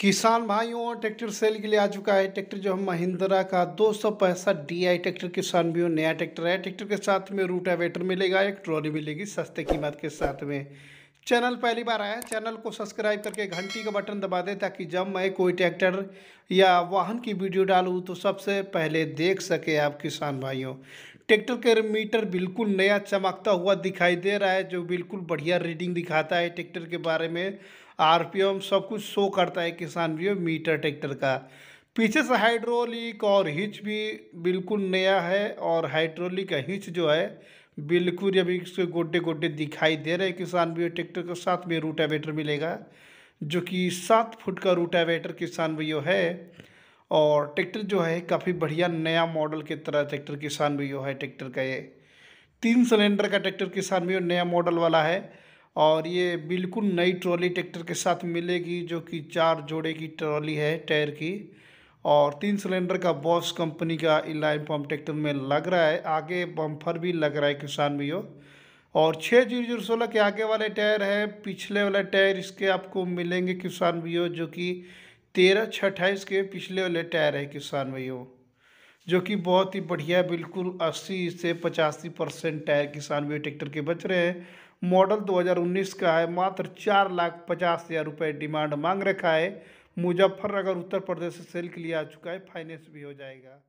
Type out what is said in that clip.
किसान भाइयों tractor cell के लिए आ चुका है ट्रैक्टर जो हम महिंद्रा का दो सौ पैंसठ डी आई ट्रैक्टर किसान भी नया ट्रैक्टर है ट्रैक्टर के साथ में रूटावेटर मिलेगा एक ट्रॉली मिलेगी सस्ते कीमत के साथ में चैनल पहली बार आया चैनल को सब्सक्राइब करके घंटी का बटन दबा दें ताकि जब मैं कोई ट्रैक्टर या वाहन की वीडियो डालूँ तो सबसे पहले देख सके आप किसान भाइयों ट्रैक्टर का मीटर बिल्कुल नया चमकता हुआ दिखाई दे रहा है जो बिल्कुल बढ़िया रीडिंग दिखाता है ट्रैक्टर के बारे में आरपीएम सब कुछ शो करता है किसान भी मीटर ट्रैक्टर का पीछे से हाइड्रोलिक और हिच भी बिल्कुल नया है और हाइड्रोलिक हिच जो है बिल्कुल अभी इसके गोड्डे गोड्डे दिखाई दे रहे हैं किसान भी ट्रैक्टर के साथ में रूटावेटर मिलेगा जो कि सात फुट का रूटावेटर किसान भी है और ट्रैक्टर जो है काफ़ी बढ़िया नया मॉडल की तरह ट्रैक्टर किसान भी है ट्रैक्टर का ये तीन सिलेंडर का ट्रैक्टर किसान भी नया मॉडल वाला है और ये बिल्कुल नई ट्रॉली ट्रैक्टर के साथ मिलेगी जो कि चार जोड़े की ट्रॉली है टायर की और तीन सिलेंडर का बॉस कंपनी का इलाइन पम्प ट्रैक्टर में लग रहा है आगे बम्फर भी लग रहा है किसान भी और छः जीरो जीरो सोलह के आगे वाले टायर है पिछले वाले टायर इसके आपको मिलेंगे किसान भी जो कि तेरह छः अट्ठाईस के पिछले वाले टायर है किसान भाइयों जो कि बहुत ही बढ़िया बिल्कुल अस्सी से पचासी परसेंट टायर किसान भाई ट्रैक्टर के बच रहे हैं मॉडल 2019 का है मात्र चार लाख पचास हज़ार रुपये डिमांड मांग रखा है मुजफ्फरनगर उत्तर प्रदेश से सेल के लिए आ चुका है फाइनेंस भी हो जाएगा